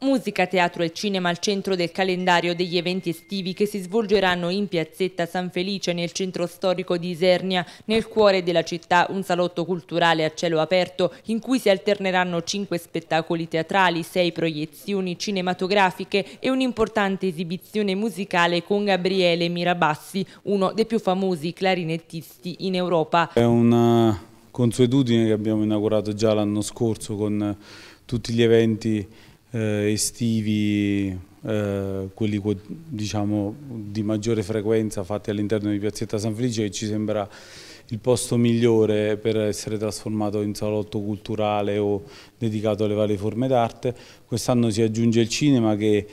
Musica, teatro e cinema al centro del calendario degli eventi estivi che si svolgeranno in piazzetta San Felice nel centro storico di Isernia, nel cuore della città, un salotto culturale a cielo aperto in cui si alterneranno cinque spettacoli teatrali, sei proiezioni cinematografiche e un'importante esibizione musicale con Gabriele Mirabassi, uno dei più famosi clarinettisti in Europa. È una consuetudine che abbiamo inaugurato già l'anno scorso con tutti gli eventi eh, estivi, eh, quelli diciamo, di maggiore frequenza fatti all'interno di Piazzetta San Felice che ci sembra il posto migliore per essere trasformato in salotto culturale o dedicato alle varie forme d'arte. Quest'anno si aggiunge il cinema che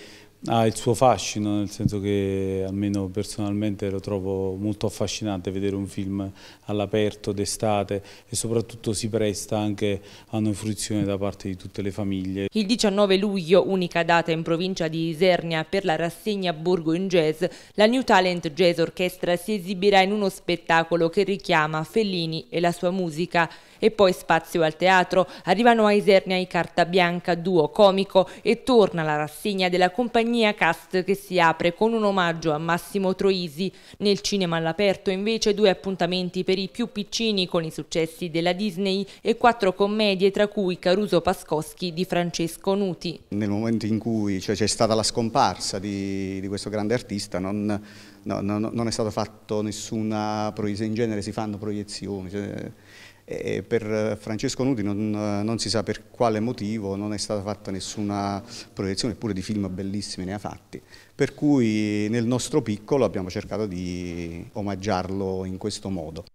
ha il suo fascino, nel senso che almeno personalmente lo trovo molto affascinante vedere un film all'aperto, d'estate e soprattutto si presta anche a una fruizione da parte di tutte le famiglie. Il 19 luglio, unica data in provincia di Isernia per la rassegna Borgo in Jazz, la New Talent Jazz Orchestra si esibirà in uno spettacolo che richiama Fellini e la sua musica e poi spazio al teatro. Arrivano a Isernia i Carta Bianca, duo comico e torna la rassegna della compagnia compagnia cast che si apre con un omaggio a Massimo Troisi. Nel cinema all'aperto invece due appuntamenti per i più piccini con i successi della Disney e quattro commedie tra cui Caruso Pascoschi di Francesco Nuti. Nel momento in cui cioè, c'è cioè, stata la scomparsa di, di questo grande artista non, no, no, non, è stato fatto nessuna proiezione, in genere si fanno proiezioni. Cioè, e per Francesco Nudi non, non, si sa per quale motivo non è stata fatta nessuna proiezione, eppure di film bellissimi ne ha fatti, per cui nel nostro piccolo abbiamo cercato di omaggiarlo in questo modo.